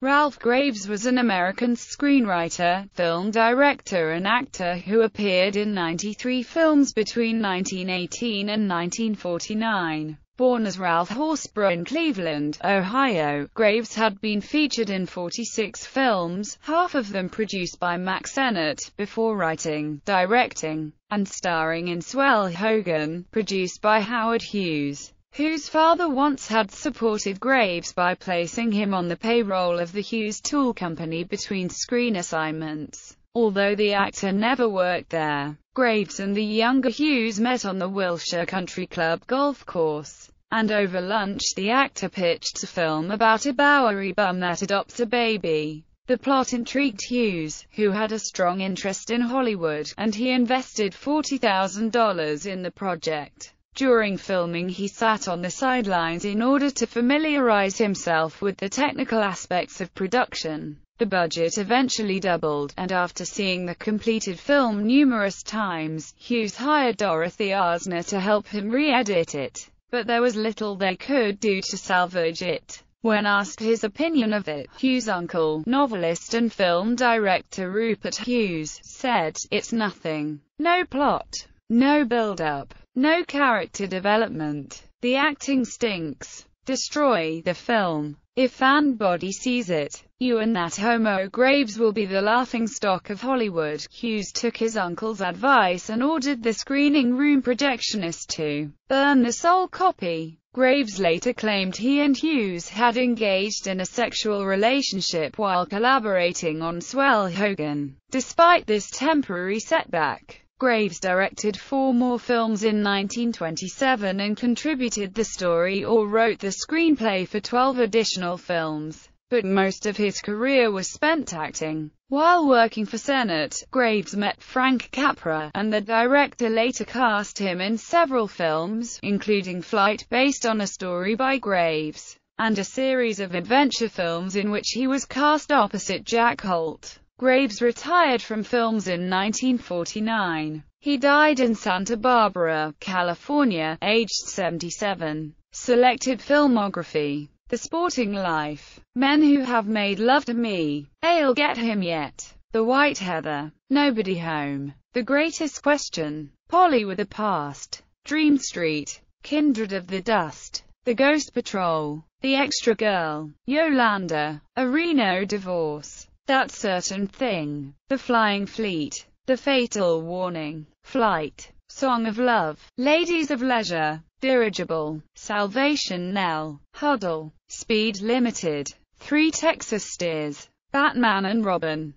Ralph Graves was an American screenwriter, film director and actor who appeared in 93 films between 1918 and 1949. Born as Ralph Horsburgh in Cleveland, Ohio, Graves had been featured in 46 films, half of them produced by Max Sennett, before writing, directing, and starring in Swell Hogan, produced by Howard Hughes whose father once had supported Graves by placing him on the payroll of the Hughes Tool Company between screen assignments, although the actor never worked there. Graves and the younger Hughes met on the Wilshire Country Club golf course, and over lunch the actor pitched a film about a Bowery bum that adopts a baby. The plot intrigued Hughes, who had a strong interest in Hollywood, and he invested $40,000 in the project. During filming he sat on the sidelines in order to familiarize himself with the technical aspects of production. The budget eventually doubled, and after seeing the completed film numerous times, Hughes hired Dorothy Arzner to help him re-edit it, but there was little they could do to salvage it. When asked his opinion of it, Hughes' uncle, novelist and film director Rupert Hughes, said, It's nothing. No plot. No build-up. No character development. The acting stinks. Destroy the film. If anybody sees it, you and that homo Graves will be the laughingstock of Hollywood. Hughes took his uncle's advice and ordered the screening room projectionist to burn the sole copy. Graves later claimed he and Hughes had engaged in a sexual relationship while collaborating on Swell Hogan. Despite this temporary setback, Graves directed four more films in 1927 and contributed the story or wrote the screenplay for 12 additional films, but most of his career was spent acting. While working for Senate, Graves met Frank Capra, and the director later cast him in several films, including Flight based on a story by Graves, and a series of adventure films in which he was cast opposite Jack Holt. Graves retired from films in 1949. He died in Santa Barbara, California, aged 77. Selected filmography. The Sporting Life. Men Who Have Made Love to Me. I'll Get Him Yet. The White Heather. Nobody Home. The Greatest Question. Polly with a Past. Dream Street. Kindred of the Dust. The Ghost Patrol. The Extra Girl. Yolanda. A Reno Divorce that certain thing, the flying fleet, the fatal warning, flight, song of love, ladies of leisure, dirigible, salvation knell, huddle, speed limited, three Texas steers, Batman and Robin.